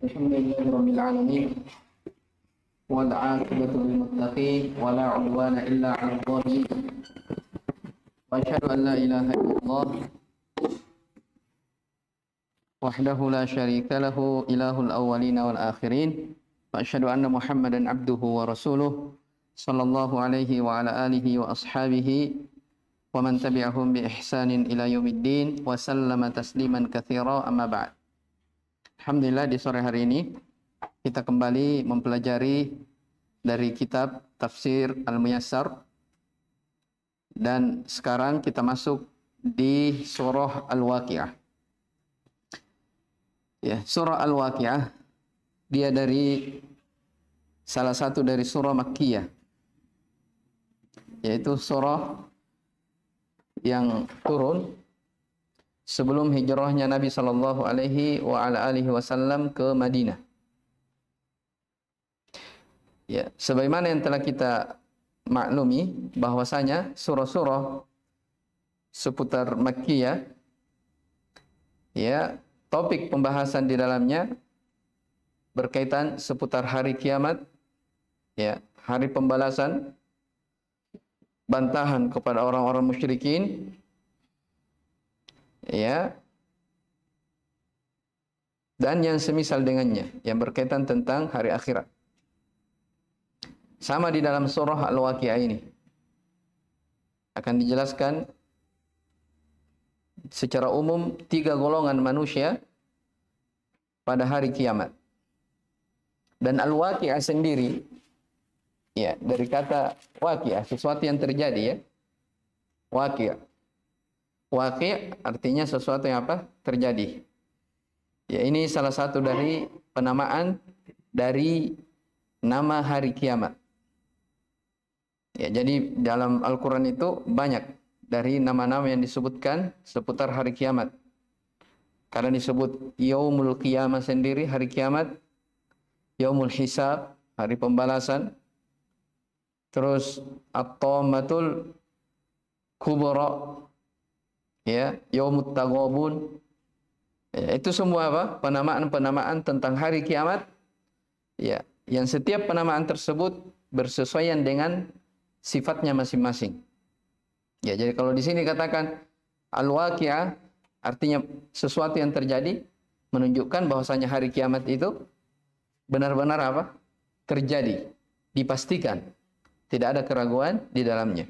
الحمد لله رب العالمين والعاقبة للمتقين ولا عدوان إلا على الظالمين وأشهد أن لا إله إلا الله وحده لا شريك له إله الأولين والآخرين وأشهد أن محمدا عبده ورسوله صلى الله عليه وعلى آله وأصحابه ومن تبعهم بإحسان إلى يوم الدين وسلم تسليما كثيرا أما بعد Alhamdulillah di sore hari ini kita kembali mempelajari dari kitab Tafsir Al-Muyassar dan sekarang kita masuk di surah Al-Waqiah. Ya, surah Al-Waqiah dia dari salah satu dari surah Makkiyah yaitu surah yang turun sebelum hijrahnya Nabi sallallahu alaihi wa ala alihi wasallam ke Madinah. Ya, sebagaimana yang telah kita maklumi bahwasanya surah-surah seputar Makkiyah ya, topik pembahasan di dalamnya berkaitan seputar hari kiamat ya, hari pembalasan bantahan kepada orang-orang musyrikin ya dan yang semisal dengannya yang berkaitan tentang hari akhirat. Sama di dalam surah Al-Waqiah ini akan dijelaskan secara umum tiga golongan manusia pada hari kiamat. Dan Al-Waqiah sendiri ya dari kata waqiah sesuatu yang terjadi ya. Waqiah Waqi artinya sesuatu yang apa? Terjadi. Ya ini salah satu dari penamaan dari nama hari kiamat. Ya jadi dalam Al-Qur'an itu banyak dari nama-nama yang disebutkan seputar hari kiamat. Karena disebut yaumul qiyamah sendiri hari kiamat, yaumul hisab, hari pembalasan. Terus at tawmatul kubra ya yaumut Tagobun. ya, itu semua apa penamaan-penamaan tentang hari kiamat ya yang setiap penamaan tersebut bersesuaian dengan sifatnya masing-masing ya jadi kalau di sini katakan al artinya sesuatu yang terjadi menunjukkan bahwasanya hari kiamat itu benar-benar apa terjadi dipastikan tidak ada keraguan di dalamnya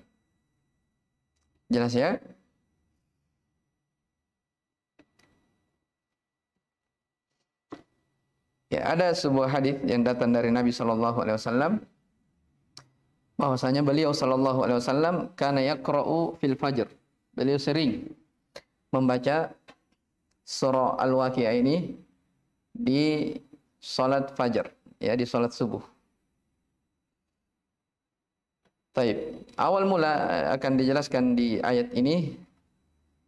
jelas ya Ya, ada sebuah hadis yang datang dari Nabi Shallallahu Alaihi Wasallam bahwasanya beliau Shallallahu Alaihi Wasallam karena ya fil fajr. Beliau sering membaca surah Al-Waqiah ini di salat fajar, ya di salat subuh. Taib. Awal mula eh, akan dijelaskan di ayat ini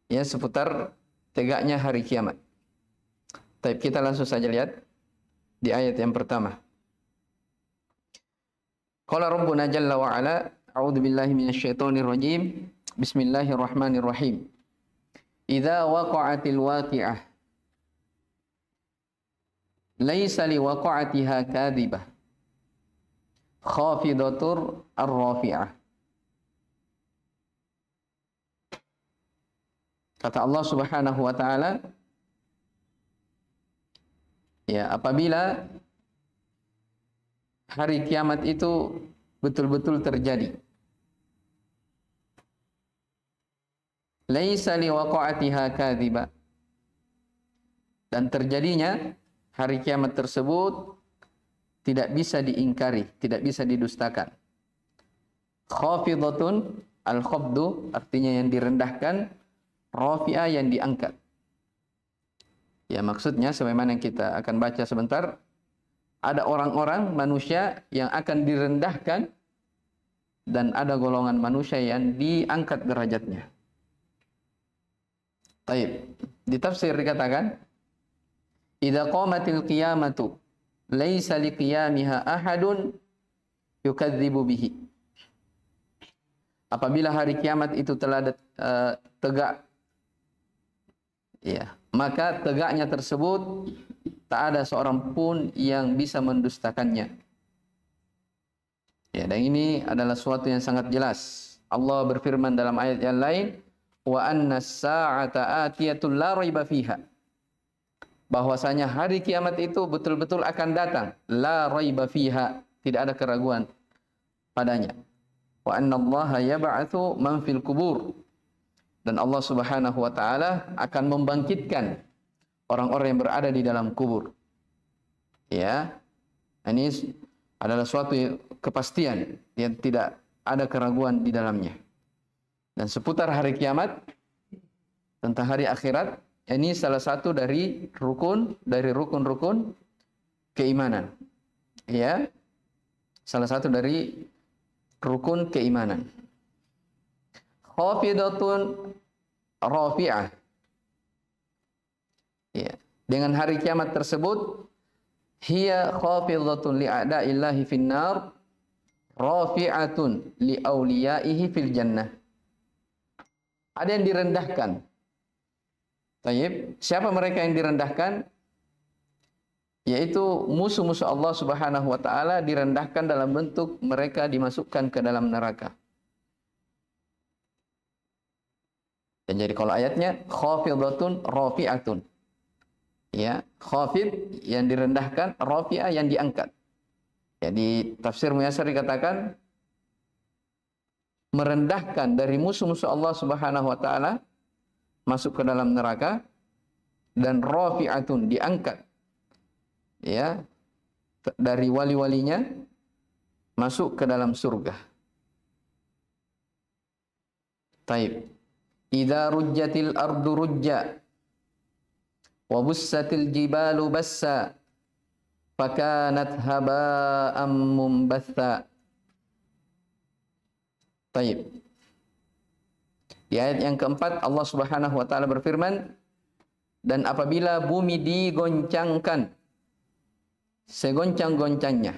ya seputar tegaknya hari kiamat. Taib, kita langsung saja lihat di ayat yang pertama. Qala Rabbuna Jalla wa Ala, A'udzu billahi minasyaitonir rajim. Bismillahirrahmanirrahim. Idza waqa'atil waqi'ah laisa waqa'atiha kadhibah. Khafidatur ar-rafi'ah. Kata Allah Subhanahu wa taala, Ya, apabila hari kiamat itu betul-betul terjadi. Laisa liwaqa'atiha kadhiba. Dan terjadinya hari kiamat tersebut tidak bisa diingkari, tidak bisa didustakan. Khafidhatun al-khabdu artinya yang direndahkan, rafi'a yang diangkat. Ya maksudnya sebagaimana yang kita akan baca sebentar, ada orang-orang manusia yang akan direndahkan dan ada golongan manusia yang diangkat derajatnya. Taib. Di tafsir dikatakan, "Idza qamatil qiyamatu laisa liqiyamiha ahadun yukadzibu bihi." Apabila hari kiamat itu telah uh, tegak, ya, maka tegaknya tersebut tak ada seorang pun yang bisa mendustakannya. Ya, dan ini adalah suatu yang sangat jelas. Allah berfirman dalam ayat yang lain, "Wa anna as-sa'ata atiyatul la raiba fiha." Bahwasanya hari kiamat itu betul-betul akan datang, la raiba fiha, tidak ada keraguan padanya. Wa anna Allah yab'atsu man fil kubur dan Allah Subhanahu wa taala akan membangkitkan orang-orang yang berada di dalam kubur. Ya. Ini adalah suatu kepastian yang tidak ada keraguan di dalamnya. Dan seputar hari kiamat tentang hari akhirat, ini salah satu dari rukun dari rukun-rukun keimanan. Ya. Salah satu dari rukun keimanan khafidatun rafi'ah. Ya. Dengan hari kiamat tersebut hiya khafidatun li'a'da'illahi finnar rafi'atun li'awliyaihi fil jannah. Ada yang direndahkan. Tayyip, siapa mereka yang direndahkan? Yaitu musuh-musuh Allah Subhanahu wa taala direndahkan dalam bentuk mereka dimasukkan ke dalam neraka. Dan jadi kalau ayatnya khafidatun rafi'atun. Ya, khafid yang direndahkan, rafi'ah yang diangkat. Jadi ya, tafsir Muyasar dikatakan merendahkan dari musuh-musuh Allah Subhanahu wa taala masuk ke dalam neraka dan rafi'atun diangkat ya dari wali-walinya masuk ke dalam surga. Taib. Idza rujjatil ardu rujja wa bussatil jibalu bassa fakanat haba'am mumbatha. Baik. Di ayat yang keempat Allah Subhanahu wa taala berfirman dan apabila bumi digoncangkan segoncang-goncangnya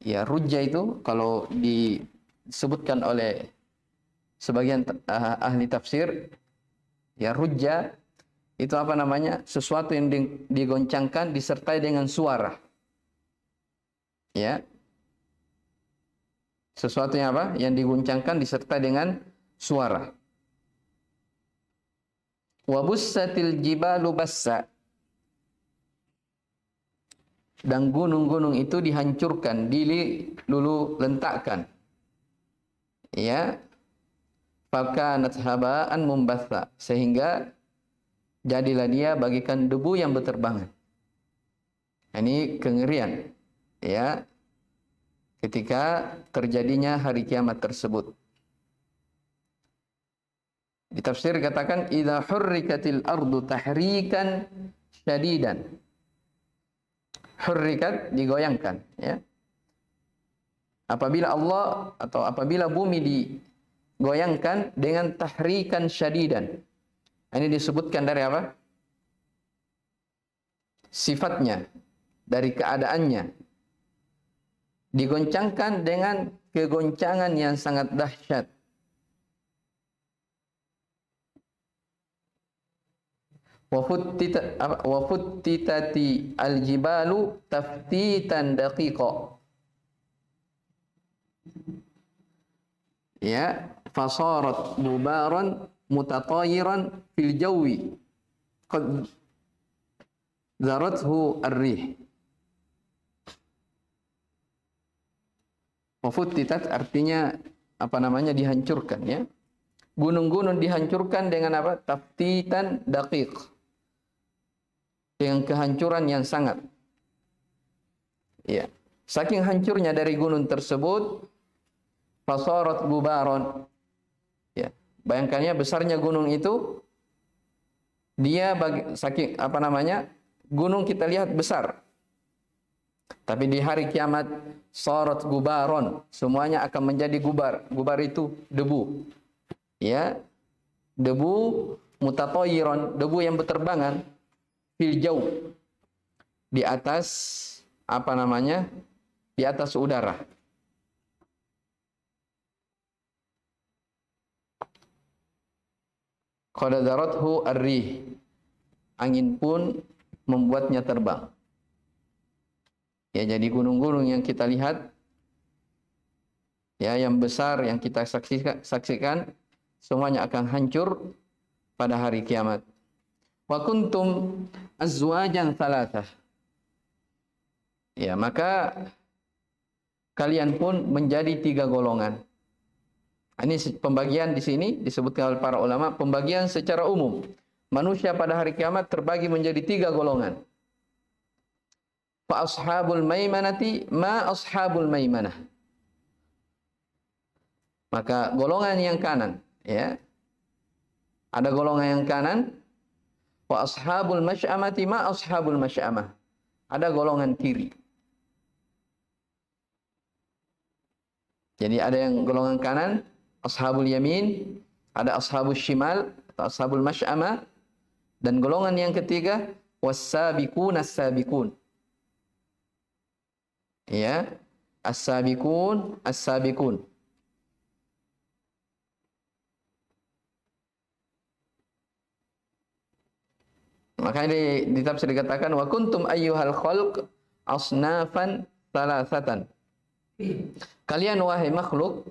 ya rujja itu kalau disebutkan oleh sebagian uh, ahli tafsir ya rujja itu apa namanya sesuatu yang digoncangkan disertai dengan suara ya sesuatu yang apa yang digoncangkan disertai dengan suara wabussatil jibalu bassa dan gunung-gunung itu dihancurkan lulu lentakkan ya fakanat haba'an mumbatha sehingga jadilah dia bagikan debu yang berterbangan. Ini kengerian ya ketika terjadinya hari kiamat tersebut. Di tafsir katakan idza hurrikatil ardu tahrikan syadidan. Hurrikat digoyangkan ya. Apabila Allah atau apabila bumi di goyangkan dengan tahrikan syadidan. Ini disebutkan dari apa? Sifatnya, dari keadaannya. Digoncangkan dengan kegoncangan yang sangat dahsyat. wafuttitati al-jibalu taftitan daqiqa ya fasarat gubaran mutatayiran fil jawi qad zarathu arrih rih artinya apa namanya dihancurkan ya. Gunung-gunung dihancurkan dengan apa? Taftitan daqiq. Dengan kehancuran yang sangat. Ya. Saking hancurnya dari gunung tersebut, fasarat gubaron Bayangkannya besarnya gunung itu dia bagi, saking apa namanya? Gunung kita lihat besar. Tapi di hari kiamat sorot gubaron, semuanya akan menjadi gubar. Gubar itu debu. Ya. Debu mutatoyiron, debu yang berterbangan fil jauh di atas apa namanya? di atas udara. Qad darathu arrih. Angin pun membuatnya terbang. Ya jadi gunung-gunung yang kita lihat ya yang besar yang kita saksikan, saksikan semuanya akan hancur pada hari kiamat. Wa kuntum azwajan thalathah. Ya, maka kalian pun menjadi tiga golongan. Ah, ini pembagian di sini disebutkan oleh para ulama, pembagian secara umum. Manusia pada hari kiamat terbagi menjadi tiga golongan. Fa ashabul maimanati ma ashabul maimanah. Maka golongan yang kanan, ya. Ada golongan yang kanan, wa ashabul masy'amati ma ashabul masy'amah. Ada golongan kiri. Jadi ada yang golongan kanan, ashabul yamin, ada ashabul shimal atau ashabul Mashama, dan golongan yang ketiga wasabiqun as-sabiqun. Ya, as-sabiqun as-sabiqun. Makanya di, di tafsir dikatakan wa kuntum ayyuhal khalq asnafan salasatan. Kalian wahai makhluk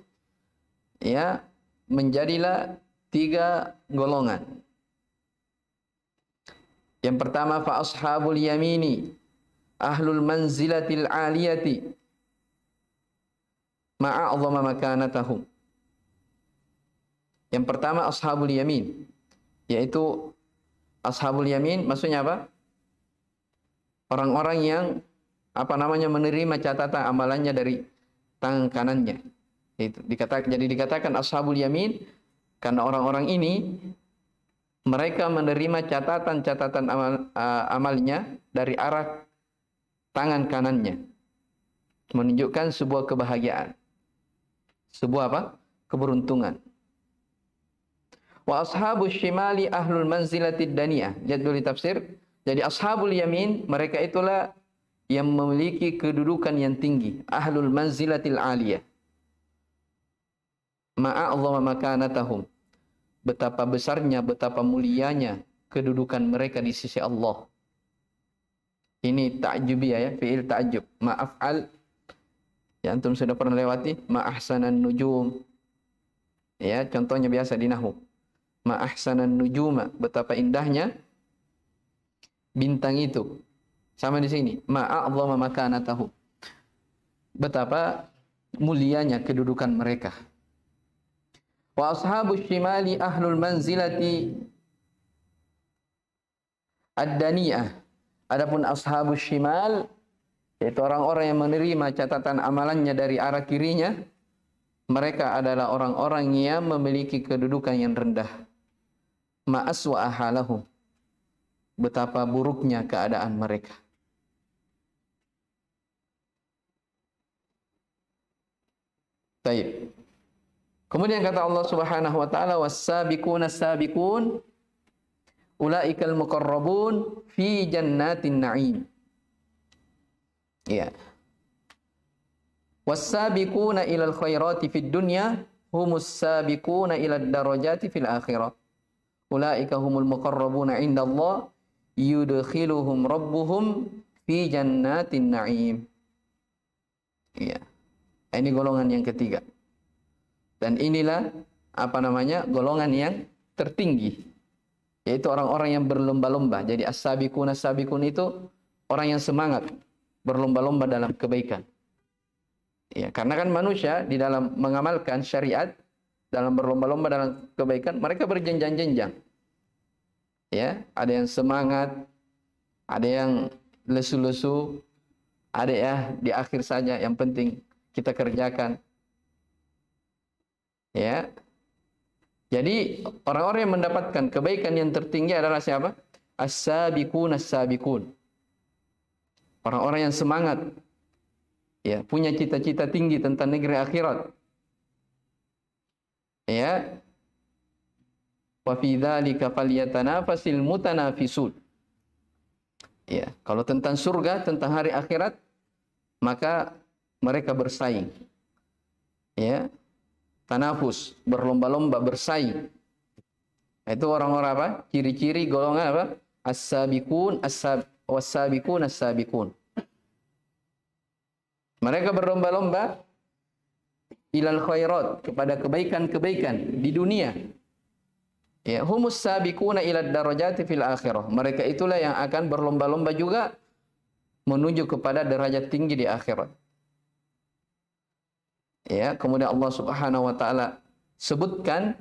ya menjadilah tiga golongan. Yang pertama fa ashabul yamini ahlul manzilatil aliyati ma'a'zama makanatahum. Yang pertama ashabul yamin yaitu ashabul yamin maksudnya apa? Orang-orang yang apa namanya menerima catatan amalannya dari tangan kanannya. Dikatakan, jadi dikatakan ashabul yamin karena orang-orang ini mereka menerima catatan-catatan amal, uh, amalnya dari arah tangan kanannya menunjukkan sebuah kebahagiaan sebuah apa keberuntungan wa ashabus shimali ahlul manzilatid daniyah jadul tafsir jadi ashabul yamin mereka itulah yang memiliki kedudukan yang tinggi ahlul manzilatil aliyah ma'a'allama makanatahum. Betapa besarnya, betapa mulianya kedudukan mereka di sisi Allah. Ini ta'jubiyah ya, fi'il ta'jub. Ma'af'al, yang antum sudah pernah lewati, ma'ahsanan nujum. Ya, contohnya biasa di Nahu. Ma'ahsanan nujuma, betapa indahnya bintang itu. Sama di sini, Allah makanatahum. Betapa mulianya kedudukan mereka Wa ashabu shimali ahlul manzilati ad-daniyah. Adapun ashabu shimal yaitu orang-orang yang menerima catatan amalannya dari arah kirinya mereka adalah orang-orang yang memiliki kedudukan yang rendah ma aswa ahalahum betapa buruknya keadaan mereka baik Kemudian kata Allah Subhanahu wa taala was-sabiquna sabiqun ulaikal muqarrabun fi jannatin na'im. Ya. Was-sabiquna ilal khairati fid dunya humus sabiquna ilad darajati fil akhirah. Ulaika humul muqarrabuna indallah yudkhiluhum rabbuhum fi jannatin na'im. Ya. Ini golongan yang ketiga. Dan inilah apa namanya golongan yang tertinggi yaitu orang-orang yang berlomba-lomba. Jadi as-sabiqun as-sabiqun itu orang yang semangat berlomba-lomba dalam kebaikan. Ya, karena kan manusia di dalam mengamalkan syariat dalam berlomba-lomba dalam kebaikan, mereka berjenjang-jenjang. Ya, ada yang semangat, ada yang lesu-lesu, ada ya di akhir saja yang penting kita kerjakan Ya. Jadi orang-orang yang mendapatkan kebaikan yang tertinggi adalah siapa? As-sabiqun as Orang-orang yang semangat ya, punya cita-cita tinggi tentang negeri akhirat. Ya. Wa fi dzalika falyatanafasil mutanafisun. Ya, kalau tentang surga, tentang hari akhirat, maka mereka bersaing. Ya, tanafus, berlomba-lomba, bersaing. Nah, itu orang-orang apa? Ciri-ciri golongan apa? as sabikun as sabikun as as sabikun Mereka berlomba-lomba ilal khairat kepada kebaikan-kebaikan di dunia. Ya, humus sabiquna ilad darajati fil akhirah. Mereka itulah yang akan berlomba-lomba juga menuju kepada derajat tinggi di akhirat ya kemudian Allah Subhanahu wa taala sebutkan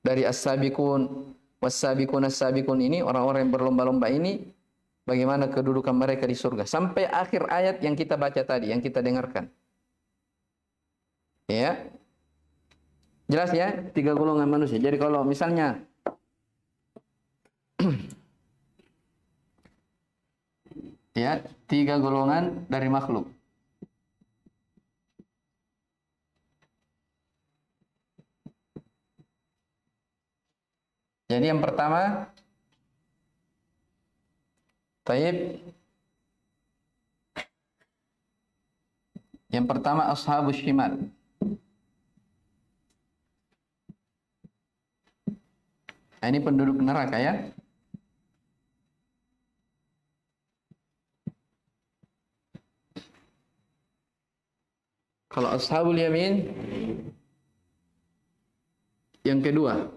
dari as-sabiqun was-sabiqun as-sabiqun ini orang-orang yang berlomba-lomba ini bagaimana kedudukan mereka di surga sampai akhir ayat yang kita baca tadi yang kita dengarkan ya jelas ya tiga golongan manusia jadi kalau misalnya ya tiga golongan dari makhluk Jadi yang pertama Taib Yang pertama Ashabu Shiman. nah, Ini penduduk neraka ya Kalau ashabul yamin Yang kedua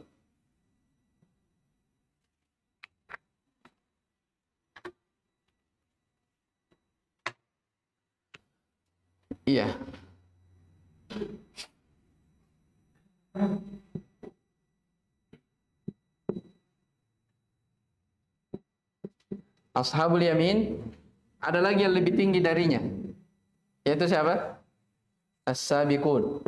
Iya. Ashabul Yamin ada lagi yang lebih tinggi darinya. Yaitu siapa? As-Sabiqun.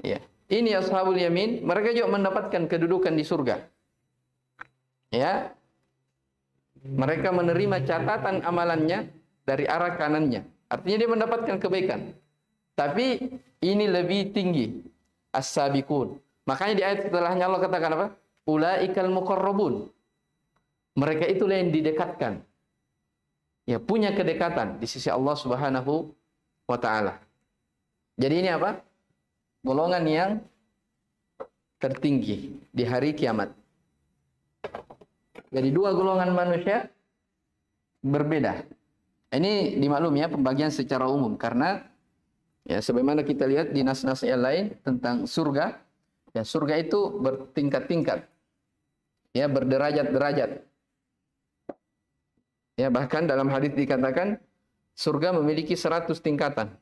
Ya. Ini Ashabul Yamin, mereka juga mendapatkan kedudukan di surga. Ya. Mereka menerima catatan amalannya dari arah kanannya. Artinya dia mendapatkan kebaikan. Tapi ini lebih tinggi. As-sabiqun. Makanya di ayat setelahnya Allah katakan apa? Ulaikal muqarrabun. Mereka itulah yang didekatkan. Ya, punya kedekatan di sisi Allah Subhanahu wa taala. Jadi ini apa? Golongan yang tertinggi di hari kiamat. Jadi dua golongan manusia berbeda ini dimaklumi ya pembagian secara umum karena ya sebagaimana kita lihat di nas-nas yang lain tentang surga, ya surga itu bertingkat-tingkat. Ya berderajat-derajat. Ya bahkan dalam hadis dikatakan surga memiliki seratus tingkatan.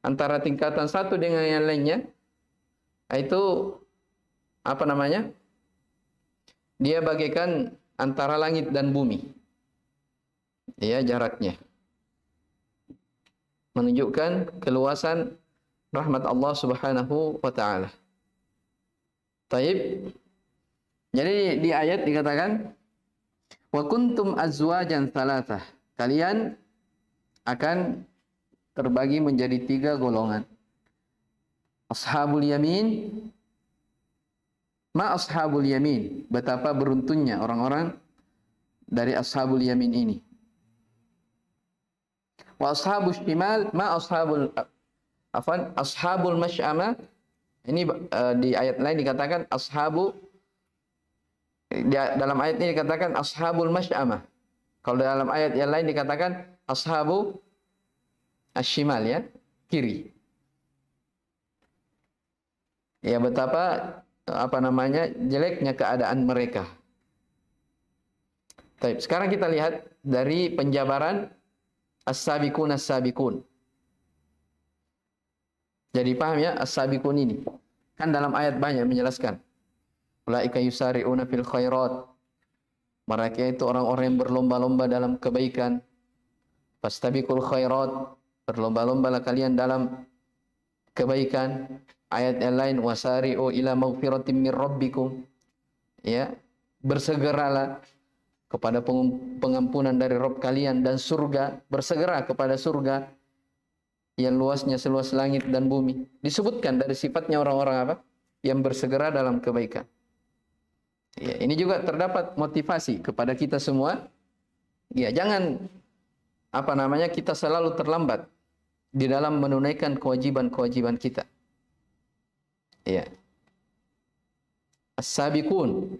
Antara tingkatan satu dengan yang lainnya itu apa namanya? Dia bagaikan antara langit dan bumi. Ya jaraknya menunjukkan keluasan rahmat Allah Subhanahu wa taala. Taib. Jadi di ayat dikatakan wa kuntum azwajan thalathah. Kalian akan terbagi menjadi tiga golongan. Ashabul yamin Ma ashabul yamin, betapa beruntungnya orang-orang dari ashabul yamin ini wa ashabus shimal ma ashabul afan ashabul mashama ini uh, di ayat lain dikatakan ashabu di, dalam ayat ini dikatakan ashabul mashama Kalau dalam ayat yang lain dikatakan ashabu ashimal ya, kiri. Ya betapa apa namanya jeleknya keadaan mereka. Baik, sekarang kita lihat dari penjabaran As-sabiqun as-sabiqun. Jadi paham ya as-sabiqun ini. Kan dalam ayat banyak menjelaskan. Ulaika yusari'una fil khairat. Mereka itu orang-orang yang berlomba-lomba dalam kebaikan. Fastabiqul khairat. berlomba lomba lah kalian dalam kebaikan. Ayat yang lain wasari'u ila maghfiratin min rabbikum. Ya, bersegeralah kepada pengampunan dari Rob kalian dan surga bersegera kepada surga yang luasnya seluas langit dan bumi. Disebutkan dari sifatnya orang-orang apa? Yang bersegera dalam kebaikan. Ya, ini juga terdapat motivasi kepada kita semua. Ya, jangan apa namanya kita selalu terlambat di dalam menunaikan kewajiban-kewajiban kita. Ya. As-sabiqun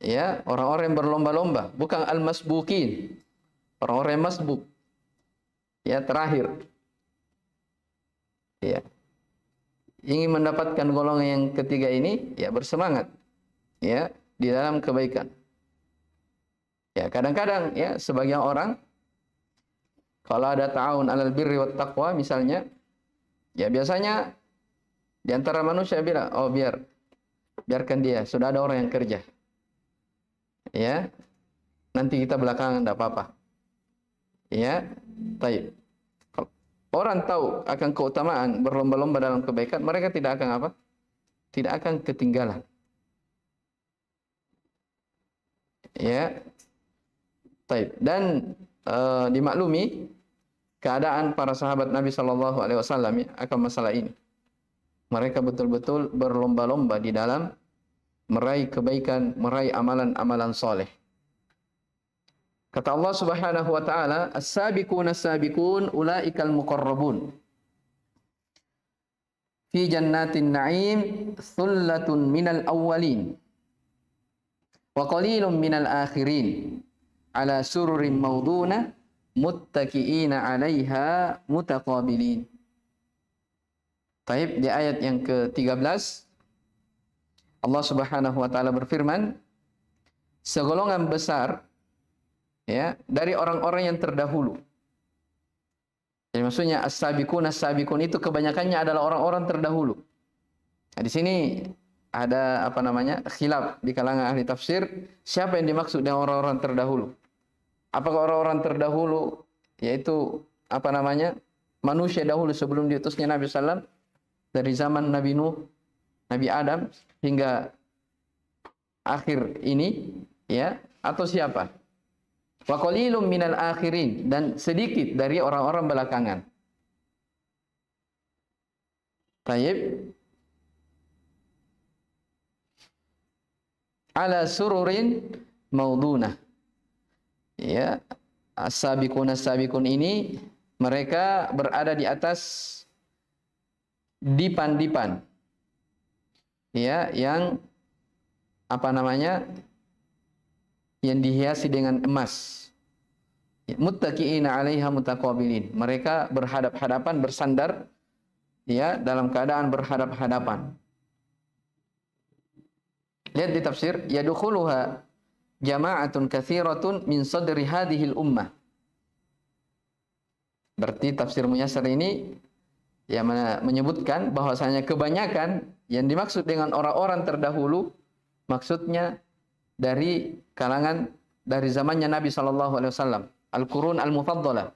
ya orang-orang yang berlomba-lomba bukan al-masbukin orang-orang yang masbuk ya terakhir ya ingin mendapatkan golongan yang ketiga ini ya bersemangat ya di dalam kebaikan ya kadang-kadang ya sebagian orang kalau ada tahun alal birri wat taqwa misalnya ya biasanya di antara manusia bilang oh biar biarkan dia sudah ada orang yang kerja ya iya. nanti kita belakang tidak apa-apa ya baik orang tahu akan keutamaan berlomba-lomba dalam kebaikan mereka tidak akan apa tidak akan ketinggalan ya baik dan e, dimaklumi keadaan para sahabat Nabi Shallallahu Alaihi Wasallam akan masalah ini mereka betul-betul berlomba-lomba di dalam meraih kebaikan, meraih amalan-amalan soleh. Kata Allah Subhanahu wa taala, "As-sabiquna as-sabiqun ulaikal muqarrabun." Fi jannatin na'im thullatun minal awwalin wa qalilun minal akhirin ala sururin mawduna muttaki'ina 'alaiha mutaqabilin. Taib di ayat yang ke-13 Allah Subhanahu wa taala berfirman, segolongan besar ya dari orang-orang yang terdahulu. Jadi maksudnya as-sabiqun as itu kebanyakannya adalah orang-orang terdahulu. Nah, di sini ada apa namanya? khilaf di kalangan ahli tafsir, siapa yang dimaksud dengan orang-orang terdahulu? Apakah orang-orang terdahulu yaitu apa namanya? manusia dahulu sebelum diutusnya Nabi sallallahu dari zaman Nabi Nuh, Nabi Adam hingga akhir ini ya atau siapa? Wa qalilum minal akhirin dan sedikit dari orang-orang belakangan. Tayyib. Ala sururin mauduna Ya, as-sabiqun as-sabiqun ini mereka berada di atas dipan-dipan ya yang apa namanya yang dihiasi dengan emas ya, muttaqiina 'alaiha mutaqabilin mereka berhadap-hadapan bersandar ya dalam keadaan berhadap-hadapan lihat di tafsir yadkhuluha jama'atun katsiratun min sadri hadhil ummah berarti tafsir muyasar ini ya menyebutkan bahwasanya kebanyakan yang dimaksud dengan orang-orang terdahulu maksudnya dari kalangan dari zamannya Nabi Shallallahu Alaihi Wasallam al-qurun al-mufaddalah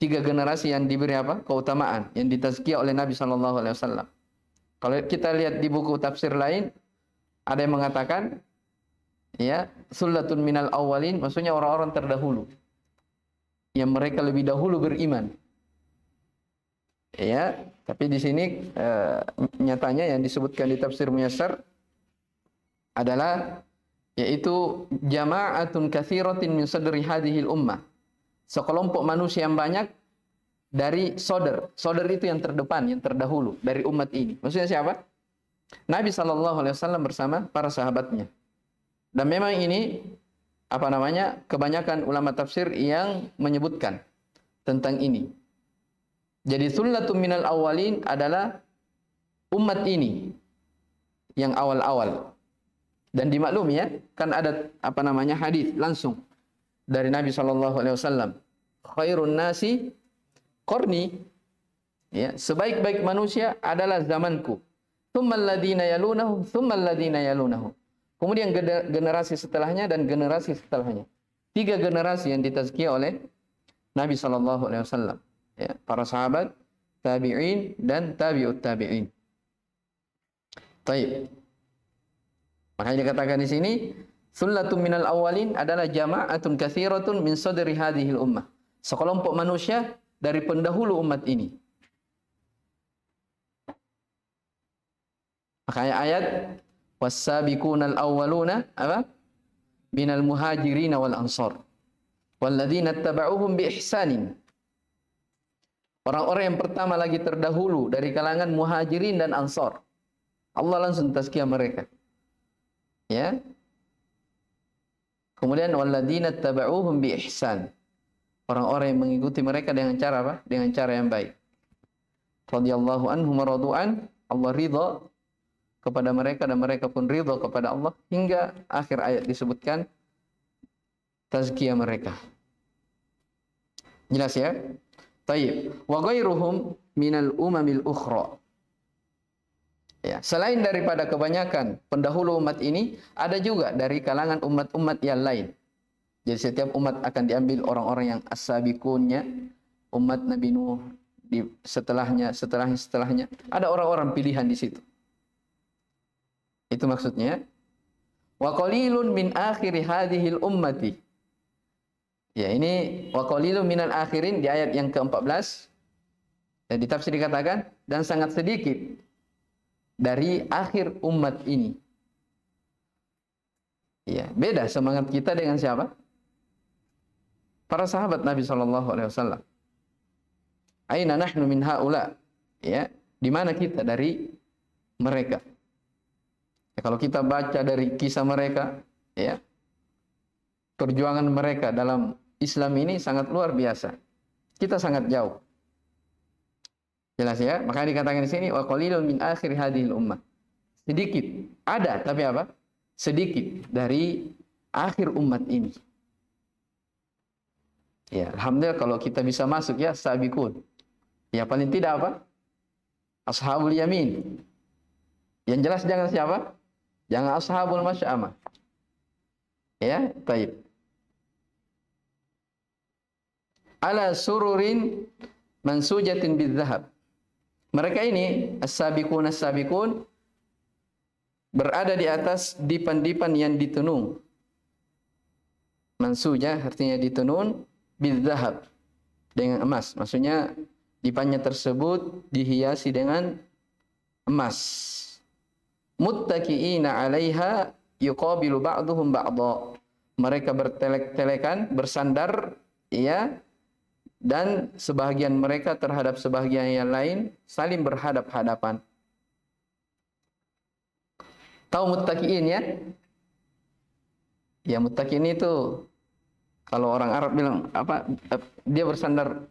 tiga generasi yang diberi apa keutamaan yang ditazkia oleh Nabi Shallallahu Alaihi Wasallam kalau kita lihat di buku tafsir lain ada yang mengatakan ya sulatun minal awalin maksudnya orang-orang terdahulu yang mereka lebih dahulu beriman Ya, tapi di sini e, nyatanya yang disebutkan di tafsir Muyassar adalah yaitu jama'atun kathiratin min sadri hadhil ummah. Sekelompok manusia yang banyak dari soder. Soder itu yang terdepan, yang terdahulu dari umat ini. Maksudnya siapa? Nabi Shallallahu Alaihi Wasallam bersama para sahabatnya. Dan memang ini apa namanya kebanyakan ulama tafsir yang menyebutkan tentang ini jadi sullatun minal awalin adalah umat ini yang awal-awal. Dan dimaklumi ya, kan ada apa namanya hadis langsung dari Nabi Shallallahu alaihi wasallam. Khairun nasi korni ya sebaik-baik manusia adalah zamanku thummal ladina yalunahum thummal ladina yalunahum kemudian generasi setelahnya dan generasi setelahnya tiga generasi yang ditazkiyah oleh Nabi Shallallahu alaihi wasallam ya, para sahabat, tabi'in dan tabi'ut tabi'in. Taib. Makanya dikatakan di sini Sullatun minal awalin adalah jama'atun kathiratun min sadri hadhil ummah. Sekelompok manusia dari pendahulu umat ini. Makanya ayat al awwaluna apa? minal muhajirin wal ansar. Walladzina tabauhum bi ihsanin Orang-orang yang pertama lagi terdahulu dari kalangan muhajirin dan ansor. Allah langsung tazkiyah mereka. Ya. Kemudian walladzina taba'uuhum bi ihsan. Orang-orang yang mengikuti mereka dengan cara apa? Dengan cara yang baik. Radhiyallahu anhum radu'an. Allah ridha kepada mereka dan mereka pun ridha kepada Allah hingga akhir ayat disebutkan tazkiyah mereka. Jelas ya? Tayyib. Wa ghairuhum minal umamil ukhra. Ya, selain daripada kebanyakan pendahulu umat ini, ada juga dari kalangan umat-umat yang lain. Jadi setiap umat akan diambil orang-orang yang as-sabiqunnya, umat Nabi Nuh di setelahnya, setelahnya, setelahnya. Ada orang-orang pilihan di situ. Itu maksudnya. Wa qalilun min akhir hadhil ummati Ya, ini wa qalilu minal akhirin di ayat yang ke-14. di ditafsir dikatakan dan sangat sedikit dari akhir umat ini. Ya, beda semangat kita dengan siapa? Para sahabat Nabi Shallallahu alaihi wasallam. Aina nahnu min haula? Ya, di mana kita dari mereka? Ya, kalau kita baca dari kisah mereka, ya, perjuangan mereka dalam Islam ini sangat luar biasa. Kita sangat jauh. Jelas ya? Makanya dikatakan di sini wa min akhir hadil ummah. Sedikit. Ada tapi apa? Sedikit dari akhir umat ini. Ya, alhamdulillah kalau kita bisa masuk ya sabikun. Ya paling tidak apa? Ashabul yamin. Yang jelas jangan siapa? Jangan ashabul masyamah. Ya, baik. ala sururin mansujatin bidzahab. Mereka ini as-sabiqun as berada di atas dipan-dipan yang ditenung. Mansujah artinya ditenun bidzahab dengan emas. Maksudnya dipannya tersebut dihiasi dengan emas. Muttaqiina 'alaiha yuqabilu ba'dhum ba'dha. Mereka bertelek-telekan, bersandar ya dan sebahagian mereka terhadap sebahagian yang lain saling berhadap-hadapan. Tahu muttaqiin ya? Ya muttaqiin itu kalau orang Arab bilang apa eh, dia bersandar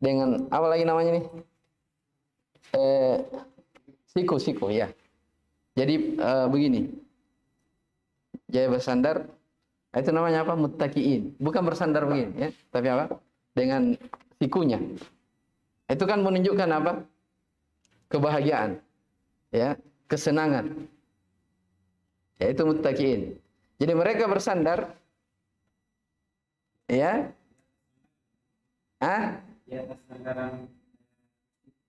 dengan apa lagi namanya nih? Eh, siku siku ya. Jadi eh, begini. jaya bersandar itu namanya apa? Muttaqiin. Bukan bersandar begini ya, tapi apa? dengan sikunya. Itu kan menunjukkan apa? Kebahagiaan. Ya, kesenangan. Yaitu muttaqin. Jadi mereka bersandar ya. Ah?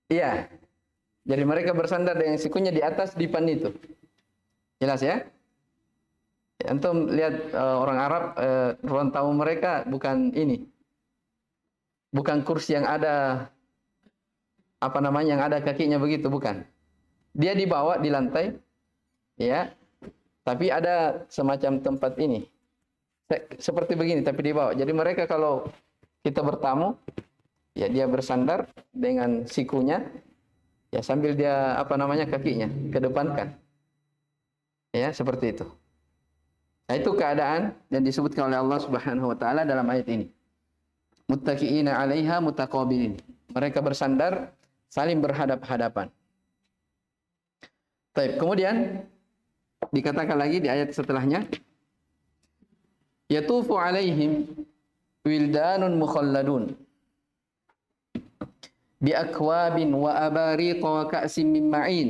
Iya. Jadi mereka bersandar dengan sikunya di atas dipan itu. Jelas ya? Antum lihat uh, orang Arab uh, ruang tamu mereka bukan ini, Bukan kursi yang ada apa namanya yang ada kakinya begitu, bukan. Dia dibawa di lantai ya. Tapi ada semacam tempat ini. Seperti begini tapi dibawa. Jadi mereka kalau kita bertamu ya dia bersandar dengan sikunya ya sambil dia apa namanya kakinya kedepankan. Ya, seperti itu. Nah, itu keadaan yang disebutkan oleh Allah Subhanahu wa taala dalam ayat ini muttaqiina 'alaiha mutaqabilin. Mereka bersandar saling berhadap-hadapan. Taib. Kemudian dikatakan lagi di ayat setelahnya yatufu 'alaihim wildanun mukhalladun bi akwabin wa abariq wa ka'sin min ma'in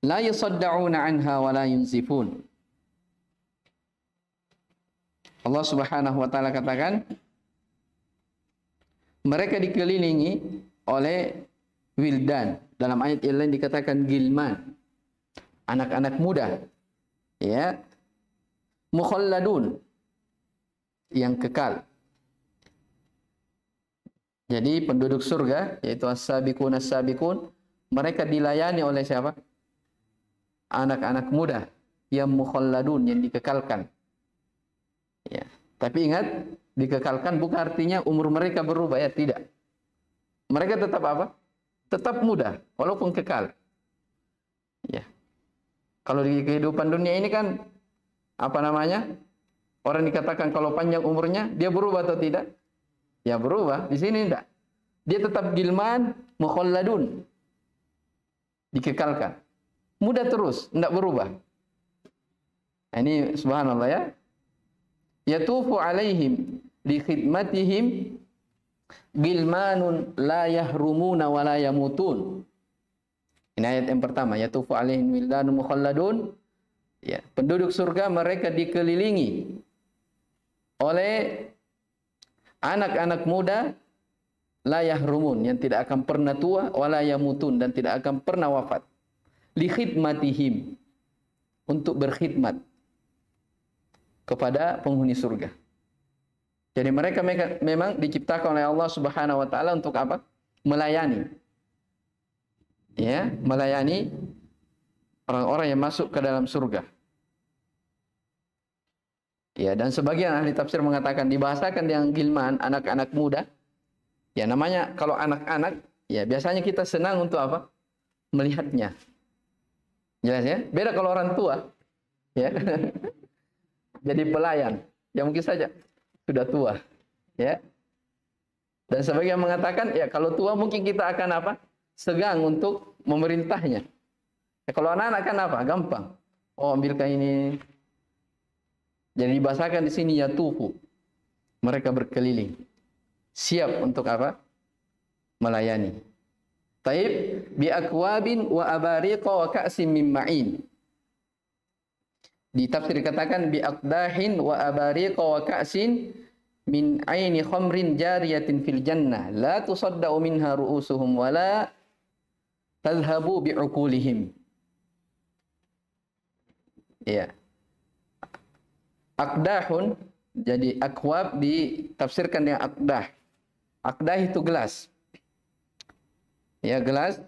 la yusaddauna anha wa la yunzifun Allah Subhanahu wa taala katakan mereka dikelilingi oleh wildan. Dalam ayat yang lain dikatakan gilman. Anak-anak muda. Ya. Mukhalladun. Yang kekal. Jadi penduduk surga yaitu as-sabiqun as mereka dilayani oleh siapa? Anak-anak muda yang mukhalladun yang dikekalkan. Tapi ingat, dikekalkan bukan artinya umur mereka berubah ya, tidak. Mereka tetap apa? Tetap muda, walaupun kekal. Ya. Kalau di kehidupan dunia ini kan apa namanya? Orang dikatakan kalau panjang umurnya, dia berubah atau tidak? Ya berubah, di sini tidak. Dia tetap gilman mukholladun. Dikekalkan. Muda terus, tidak berubah. Nah, ini subhanallah ya, yatufu alaihim li khidmatihim gilmanun la yahrumuna wa la yamutun. Ini ayat yang pertama, yatufu alaihim wildanu mukhalladun. Ya, penduduk surga mereka dikelilingi oleh anak-anak muda la yahrumun yang tidak akan pernah tua wala yamutun dan tidak akan pernah wafat li khidmatihim untuk berkhidmat kepada penghuni surga. Jadi mereka, memang diciptakan oleh Allah Subhanahu wa taala untuk apa? Melayani. Ya, melayani orang-orang yang masuk ke dalam surga. Ya, dan sebagian ahli tafsir mengatakan dibahasakan yang gilman anak-anak muda. Ya, namanya kalau anak-anak, ya biasanya kita senang untuk apa? Melihatnya. Jelas ya? Beda kalau orang tua. Ya. jadi pelayan ya mungkin saja sudah tua ya dan sebagai yang mengatakan ya kalau tua mungkin kita akan apa segang untuk memerintahnya ya, kalau anak-anak kan apa gampang oh ambilkan ini jadi dibahasakan di sini ya tuhu mereka berkeliling siap untuk apa melayani taib bi akwabin wa abariqa wa ka'sim min ma'in di tafsir dikatakan bi aqdahin wa abariqa wa ka'sin min aini khamrin jariyatin fil jannah la tusaddau minha ru'usuhum wa la tadhhabu bi'uqulihim. Ya. Akdahun jadi akwab ditafsirkan dengan akdah. Akdah itu gelas. Ya gelas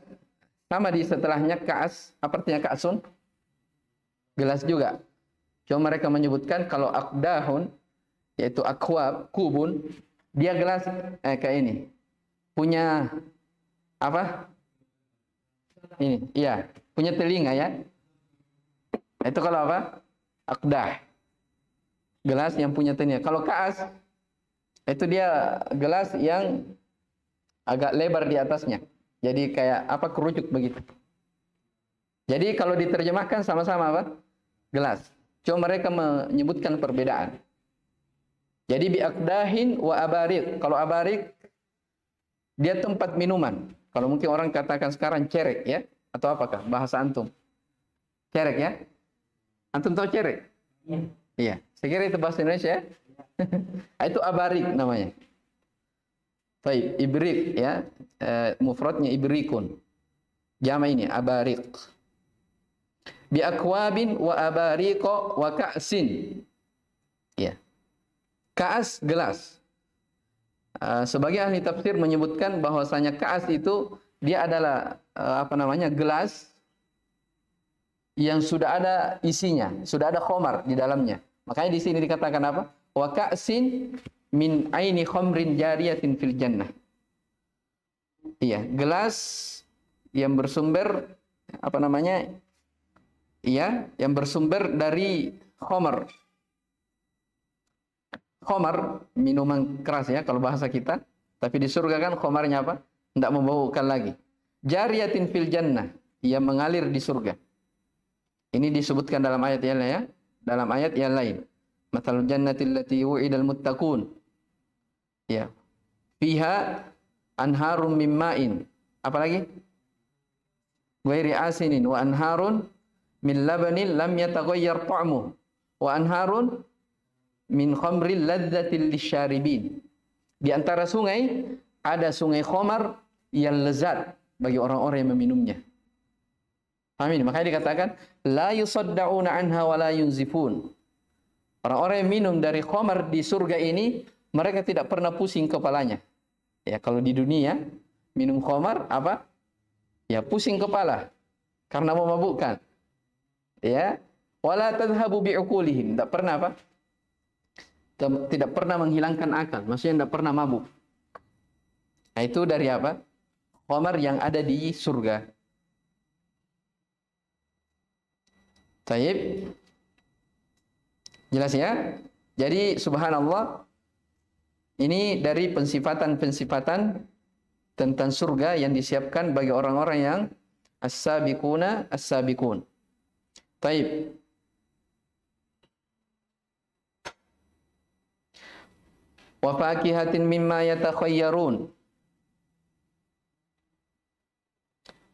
sama di setelahnya kaas. Apa artinya kaasun? Gelas juga. Cuma mereka menyebutkan kalau akdahun yaitu akwab, kubun, dia gelas eh, kayak ini. Punya apa? Ini, iya, punya telinga ya. Itu kalau apa? Akdah. Gelas yang punya telinga. Kalau kaas itu dia gelas yang agak lebar di atasnya. Jadi kayak apa kerucut begitu. Jadi kalau diterjemahkan sama-sama apa? Gelas. Cuma mereka menyebutkan perbedaan. Jadi biakdahin wa abarik. Kalau abarik dia tempat minuman. Kalau mungkin orang katakan sekarang cerek ya atau apakah bahasa antum? Cerek ya? Antum tahu cerek? Iya. Iya. Saya kira itu bahasa Indonesia. Ya. Iya. itu abarik namanya. Baik, ibrik ya. E, mufradnya ibrikun. Jama ini abarik bi akwabin wa abariqo wa ka'sin. Ya. Ka'as gelas. Uh, sebagai ahli tafsir menyebutkan bahwasanya ka'as itu dia adalah uh, apa namanya? gelas yang sudah ada isinya, sudah ada khomar di dalamnya. Makanya di sini dikatakan apa? Wa ka'sin min aini khomrin jariyatin fil jannah. Iya, gelas yang bersumber apa namanya? ya yang bersumber dari homer. Homer minuman keras ya kalau bahasa kita, tapi di surga kan Homernya apa? Tidak membaukan lagi. Jariyatin fil jannah, ia mengalir di surga. Ini disebutkan dalam ayat yang lain ya, dalam ayat yang lain. Matalul jannatil lati wu'idal muttaqun. Ya. Fiha anharum min ma'in. Apalagi? Ghairi asinin wa anharun min labanin lam yataghayyar ta'mu wa anharun min khamril ladzatil lisyaribin. Di antara sungai ada sungai khamar yang lezat bagi orang-orang yang meminumnya. Amin. Makanya dikatakan la yusaddauna anha wa la yunzifun. Orang-orang yang minum dari khamar di surga ini mereka tidak pernah pusing kepalanya. Ya, kalau di dunia minum khamar apa? Ya pusing kepala karena memabukkan ya wala tadhhabu bi'uqulihim tidak pernah apa tidak pernah menghilangkan akal maksudnya tidak pernah mabuk nah, itu dari apa khamar yang ada di surga Taib jelas ya jadi subhanallah ini dari pensifatan-pensifatan tentang surga yang disiapkan bagi orang-orang yang as-sabiquna as-sabiqun. as sabiquna as sabiqun Taib. Wa fakihatin mimma yatakhayyarun.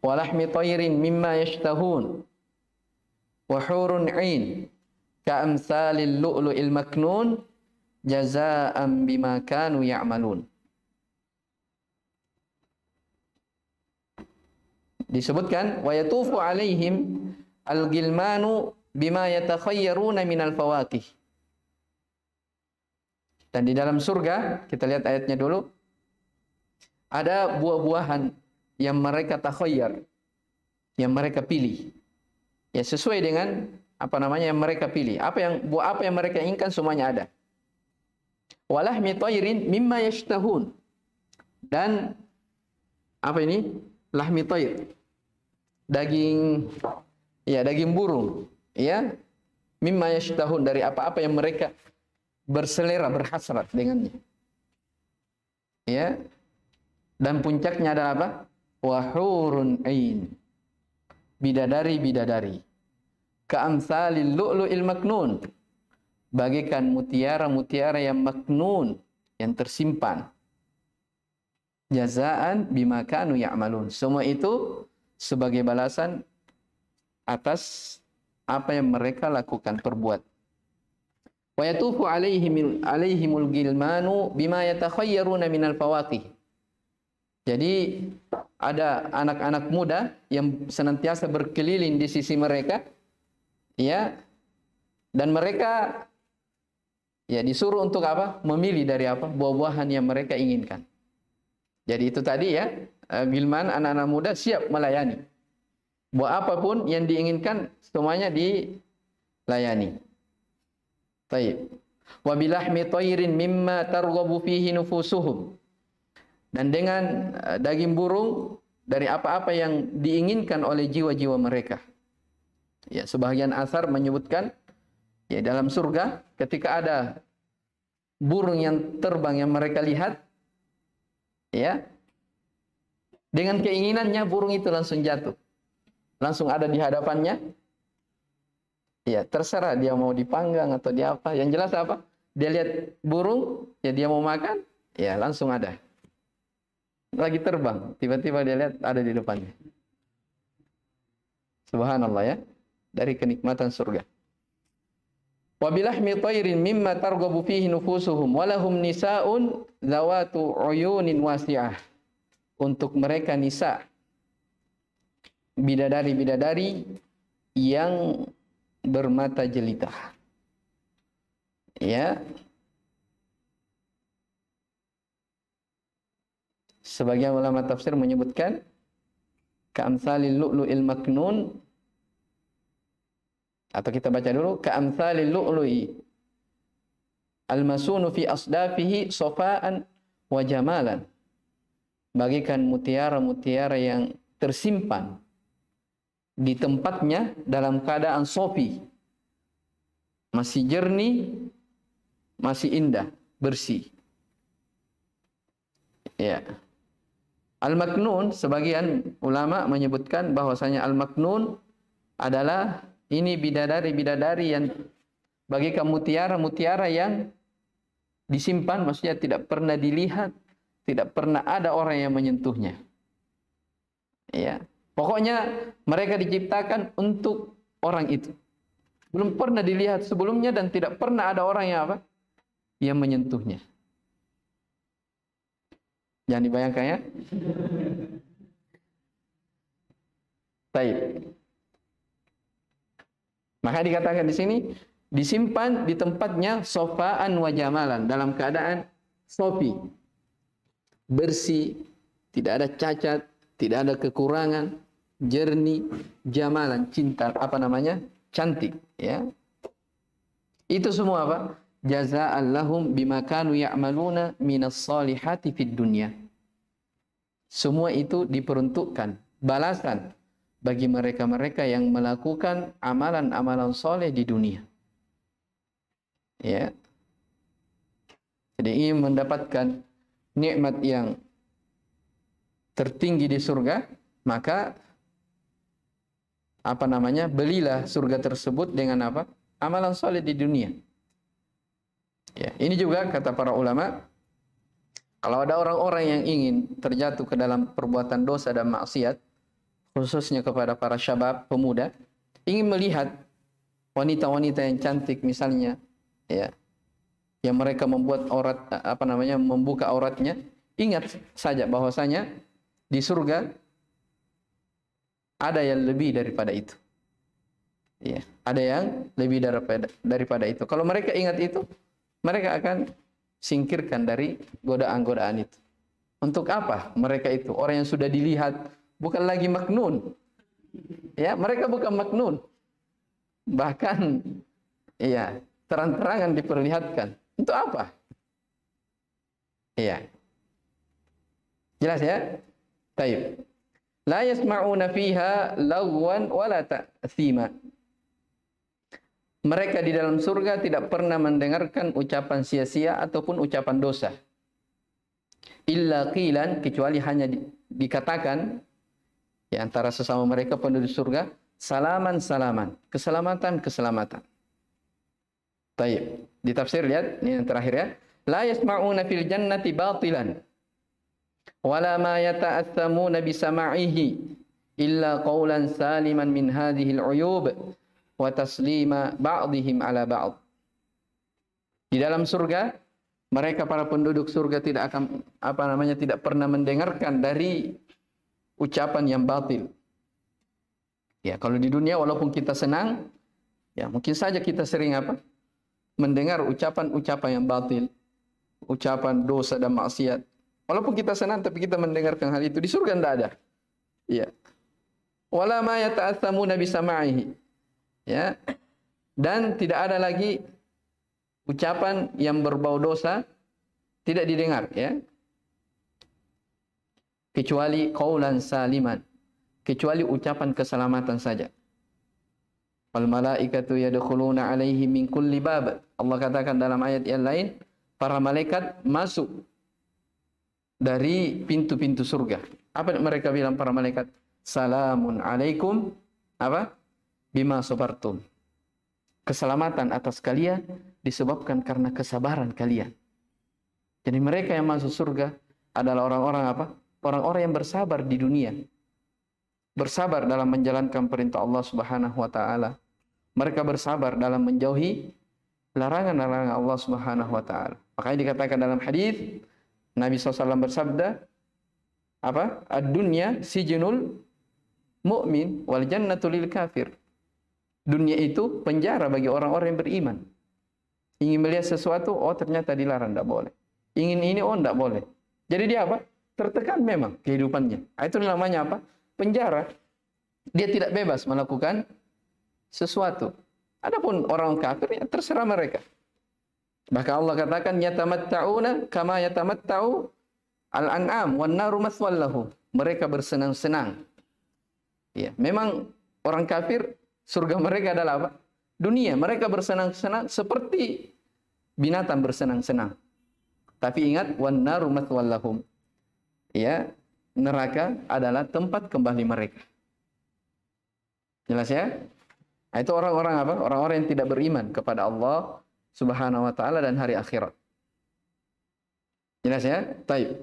Wa lahmi tayrin mimma yashtahun. Wa hurun 'ain ka'amsalil lu'lu'il maknun jazaa'an bima kanu ya'malun. Disebutkan wa yatufu alaihim al-gilmanu bima yatakhayyaruna minal fawakih. Dan di dalam surga, kita lihat ayatnya dulu. Ada buah-buahan yang mereka takhayyar, yang mereka pilih. Ya sesuai dengan apa namanya yang mereka pilih. Apa yang buah apa yang mereka inginkan semuanya ada. Walah tayrin mimma yashtahun. Dan apa ini? Lahmi Daging ya daging burung ya mimma yashtahun dari apa-apa yang mereka berselera berhasrat dengannya ya dan puncaknya adalah apa wahurun ain bidadari bidadari kaamsalil lu'lu'il maknun bagikan mutiara-mutiara yang maknun yang tersimpan jazaan bimakanu ya ya'malun semua itu sebagai balasan atas apa yang mereka lakukan perbuat. Wa yatufu alaihim alaihimul gilmanu bima yatakhayyaruna minal fawaqih. Jadi ada anak-anak muda yang senantiasa berkeliling di sisi mereka ya dan mereka ya disuruh untuk apa? memilih dari apa? buah-buahan yang mereka inginkan. Jadi itu tadi ya, eh, Gilman anak-anak muda siap melayani. Buat apapun yang diinginkan semuanya dilayani. Taib. Wa bilahmi tayrin mimma targhabu fihi nufusuhum. Dan dengan eh, daging burung dari apa-apa yang diinginkan oleh jiwa-jiwa mereka. Ya, sebagian asar menyebutkan ya dalam surga ketika ada burung yang terbang yang mereka lihat ya dengan keinginannya burung itu langsung jatuh langsung ada di hadapannya. Ya, terserah dia mau dipanggang atau di apa. Yang jelas apa? Dia lihat burung, ya dia mau makan, ya langsung ada. Lagi terbang, tiba-tiba dia lihat ada di depannya. Subhanallah ya. Dari kenikmatan surga. Wabilahmi tairin mimma targabu fihi nufusuhum walahum nisa'un zawatu uyunin wasi'ah. Untuk mereka nisa' bidadari-bidadari yang bermata jelita. Ya. Sebagian ulama tafsir menyebutkan ka'amsalil lu'lu'il maknun atau kita baca dulu ka'amsalil lu'lu'i al-masunu fi asdafihi sofaan wa jamalan bagikan mutiara-mutiara yang tersimpan di tempatnya dalam keadaan sopi. Masih jernih, masih indah, bersih. Ya. Al-Maknun, sebagian ulama menyebutkan bahwasanya Al-Maknun adalah ini bidadari-bidadari yang bagi kamu mutiara-mutiara yang disimpan, maksudnya tidak pernah dilihat, tidak pernah ada orang yang menyentuhnya. Ya. Pokoknya mereka diciptakan untuk orang itu. Belum pernah dilihat sebelumnya dan tidak pernah ada orang yang apa? Yang menyentuhnya. Jangan dibayangkan ya. Baik. Maka dikatakan di sini disimpan di tempatnya sofaan wa jamalan dalam keadaan sopi bersih, tidak ada cacat, tidak ada kekurangan, jernih, jamalan, cinta, apa namanya? cantik, ya. Itu semua apa? Jaza'an lahum bima kanu ya'maluna minas solihati fid dunya. Semua itu diperuntukkan balasan bagi mereka-mereka yang melakukan amalan-amalan soleh di dunia. Ya. Jadi ingin mendapatkan nikmat yang tertinggi di surga, maka apa namanya belilah surga tersebut dengan apa amalan solid di dunia ya ini juga kata para ulama kalau ada orang-orang yang ingin terjatuh ke dalam perbuatan dosa dan maksiat khususnya kepada para syabab pemuda ingin melihat wanita-wanita yang cantik misalnya ya yang mereka membuat aurat apa namanya membuka auratnya ingat saja bahwasanya di surga ada yang lebih daripada itu. Ya, ada yang lebih daripada daripada itu. Kalau mereka ingat itu, mereka akan singkirkan dari godaan-godaan itu. Untuk apa mereka itu? Orang yang sudah dilihat bukan lagi maknun. Ya, mereka bukan maknun. Bahkan iya, terang-terangan diperlihatkan. Untuk apa? Iya. Jelas ya? Baik. La yasma'una fiha lagwan wala ta'thima. Mereka di dalam surga tidak pernah mendengarkan ucapan sia-sia ataupun ucapan dosa. Illa qilan kecuali hanya di, dikatakan ya antara sesama mereka penduduk surga salaman salaman keselamatan keselamatan. Taib. ditafsir tafsir lihat ini yang terakhir ya. La yasma'una fil jannati batilan wala ma nabi sama'ihi illa qawlan saliman min hadhil uyub wa taslima ba'dihim ala ba'd. Di dalam surga mereka para penduduk surga tidak akan apa namanya tidak pernah mendengarkan dari ucapan yang batil. Ya, kalau di dunia walaupun kita senang, ya mungkin saja kita sering apa? mendengar ucapan-ucapan yang batil, ucapan dosa dan maksiat. Walaupun kita senang tapi kita mendengarkan hal itu di surga tidak ada. Iya. Wala ma Nabi bisama'ihi. Ya. Dan tidak ada lagi ucapan yang berbau dosa tidak didengar ya. Kecuali qaulan saliman. Kecuali ucapan keselamatan saja. Wal malaikatu yadkhuluna alaihi min kulli bab. Allah katakan dalam ayat yang lain, para malaikat masuk dari pintu-pintu surga. Apa yang mereka bilang para malaikat? Salamun alaikum apa? Bima sobartum. Keselamatan atas kalian disebabkan karena kesabaran kalian. Jadi mereka yang masuk surga adalah orang-orang apa? Orang-orang yang bersabar di dunia. Bersabar dalam menjalankan perintah Allah Subhanahu wa taala. Mereka bersabar dalam menjauhi larangan-larangan Allah Subhanahu wa taala. Makanya dikatakan dalam hadis, Nabi SAW bersabda, apa? Ad-dunya sijinul mu'min wal jannatu lil kafir. Dunia itu penjara bagi orang-orang yang beriman. Ingin melihat sesuatu, oh ternyata dilarang, tidak boleh. Ingin ini, oh tidak boleh. Jadi dia apa? Tertekan memang kehidupannya. Nah, itu namanya apa? Penjara. Dia tidak bebas melakukan sesuatu. Adapun orang kafir, ya terserah mereka. Maka Allah katakan yatamatta'una kama yatamatta'u al-an'am wan naru maswallahu. Mereka bersenang-senang. Ya, memang orang kafir surga mereka adalah apa? Dunia. Mereka bersenang-senang seperti binatang bersenang-senang. Tapi ingat wan naru maswallahum. Ya, neraka adalah tempat kembali mereka. Jelas ya? Nah, itu orang-orang apa? Orang-orang yang tidak beriman kepada Allah Subhanahu wa taala dan hari akhirat. Jelas ya? Taib.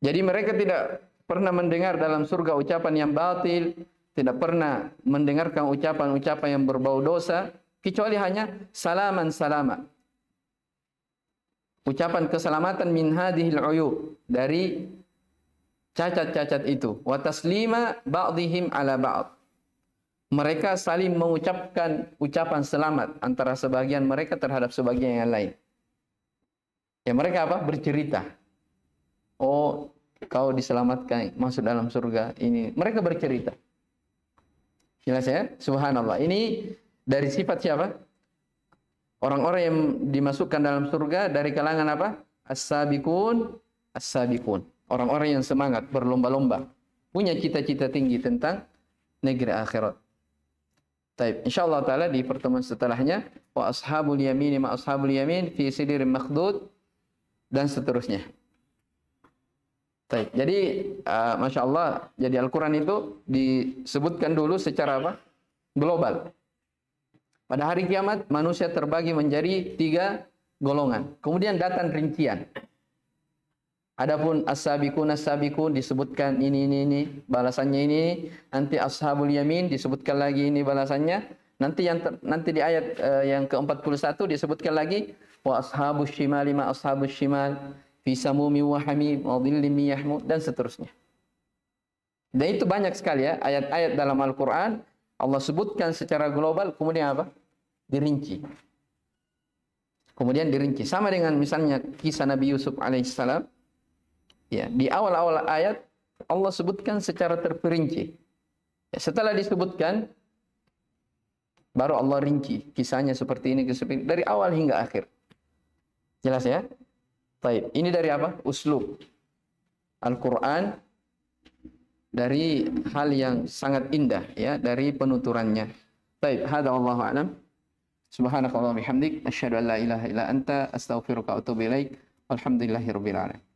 Jadi mereka tidak pernah mendengar dalam surga ucapan yang batil, tidak pernah mendengarkan ucapan-ucapan yang berbau dosa, kecuali hanya salaman salama. Ucapan keselamatan min hadhil uyub dari cacat-cacat itu. Wa taslima ba'dihim ala ba'd mereka saling mengucapkan ucapan selamat antara sebagian mereka terhadap sebagian yang lain. Ya mereka apa? Bercerita. Oh, kau diselamatkan masuk dalam surga ini. Mereka bercerita. Jelas ya? Subhanallah. Ini dari sifat siapa? Orang-orang yang dimasukkan dalam surga dari kalangan apa? as sabikun as sabikun Orang-orang yang semangat, berlomba-lomba, punya cita-cita tinggi tentang negeri akhirat. Taib. Insyaallah taala di pertemuan setelahnya wa ashabul yamin ma ashabul yamin fi sidir makhdud dan seterusnya. Taib. Jadi uh, eh, masya Allah jadi Al-Quran itu disebutkan dulu secara apa? Global. Pada hari kiamat manusia terbagi menjadi tiga golongan. Kemudian datang rincian. Adapun as-sabiqun as disebutkan ini ini ini balasannya ini nanti ashabul yamin disebutkan lagi ini balasannya nanti yang nanti di ayat uh, yang ke-41 disebutkan lagi wa ashabus shimali ma ashabus shimal fi samumi wa hamim wa yahmu dan seterusnya. Dan itu banyak sekali ya ayat-ayat dalam Al-Qur'an Allah sebutkan secara global kemudian apa? dirinci. Kemudian dirinci sama dengan misalnya kisah Nabi Yusuf alaihissalam ya di awal-awal ayat Allah sebutkan secara terperinci. Ya, setelah disebutkan baru Allah rinci kisahnya seperti ini seperti dari awal hingga akhir. Jelas ya? Baik, ini dari apa? Uslub. Al-Qur'an dari hal yang sangat indah ya dari penuturannya. Baik, hada wallahu a'lam. Subhanakallahumma bihamdik asyhadu an la ilaha illa anta astaghfiruka wa atubu ilaik. Alhamdulillahirabbil alamin.